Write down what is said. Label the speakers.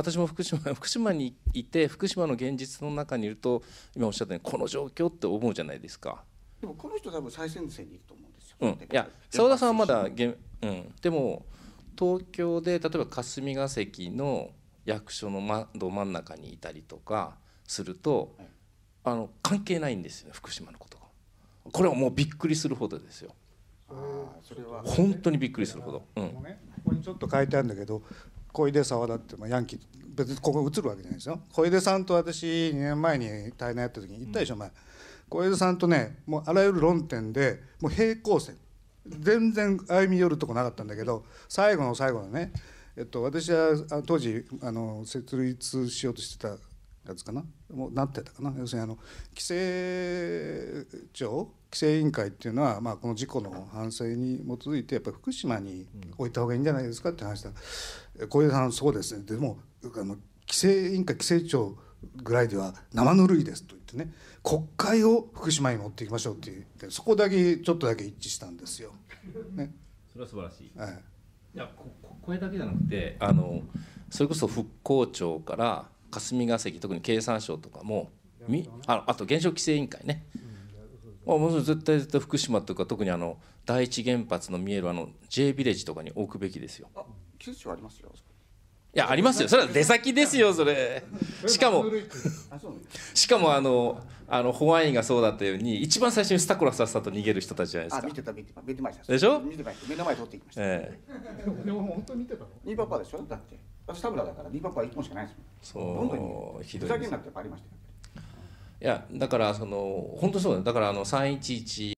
Speaker 1: 私も福島 福島にいて福島の現実の中にいると今おっしゃったようにこの状況って思うじゃないですか
Speaker 2: でもこの人多分最前線にいると思う
Speaker 1: んですよ、うん、いや澤田さんはまだうん、でも東京で例えば霞が関の役所のど真ん中にいたりとかすると、はい、あの関係ないんですよ福島のことがこれはもうびっくりするほどですよ
Speaker 2: ああそれは、本当にびっくりするほど、うん、ここにちょっと書いてあるんだけど小出沢田って、まあ、ヤンキー別にここ映るわけじゃないですよ小出さんと私2年前に対談やった時に言ったでしょ、うん、前小出さんとねもうあらゆる論点でもう平行線全然歩み寄るとこなかったんだけど最後の最後のねえっと、私は当時あの設立しようとしてたやつかなもうなってたかな要するにあの規制庁規制委員会っていうのは、まあ、この事故の反省に基づいてやっぱり福島に置いた方がいいんじゃないですかって話した、うん、こういう話そうですねでもあの規制委員会規制庁ぐらいでは生ぬるいですと言ってね国会を福島に持っていきましょうって言ってそこだけちょっとだけ一致した
Speaker 1: んですよ。ね、それは素晴らしい、はいいやここれだけじゃなくてあのそれこそ復興庁から霞が関特に経産省とかもみああと原子力規制委員会ね、うん、もう絶対絶対福島とか特にあの第一原発の見えるあの J ビレッジとかに置くべきですよ。あ
Speaker 2: 九州ありますよ
Speaker 1: いやありますよそれは出先ですよそれしかもしかもあのあの保安員がそうだったように一番最初にスタコラさっさと逃げる人たちじゃないですか見
Speaker 2: てた見てた見てましたでしょ見てました目の前通っていきました、ええ、でも本当に見てたの2パパでしょだって私ブラだからビーバップは1本しかないで
Speaker 1: すもんそうひどいふざけんなってやっぱありましたよいやだからその本当そうだだからあの311